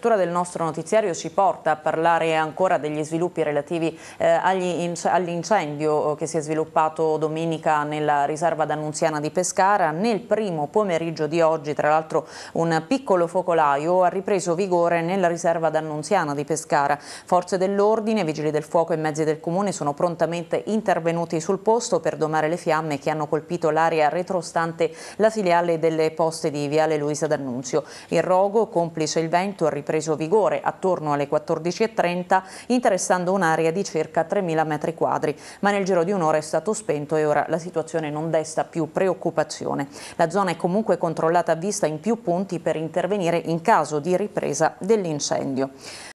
l'apertura del nostro notiziario ci porta a parlare ancora degli sviluppi relativi eh, all'incendio oh, che si è sviluppato domenica nella riserva d'Annunziana di Pescara. Nel primo pomeriggio di oggi, tra l'altro, un piccolo focolaio ha ripreso vigore nella riserva d'Annunziana di Pescara. Forze dell'ordine, vigili del fuoco e mezzi del comune sono prontamente intervenuti sul posto per domare le fiamme che hanno colpito l'area retrostante la filiale delle poste di Viale Luisa D'Annunzio. Il rogo, complice il vento, ha ripreso preso vigore attorno alle 14.30 interessando un'area di circa 3.000 metri quadri, ma nel giro di un'ora è stato spento e ora la situazione non desta più preoccupazione. La zona è comunque controllata a vista in più punti per intervenire in caso di ripresa dell'incendio.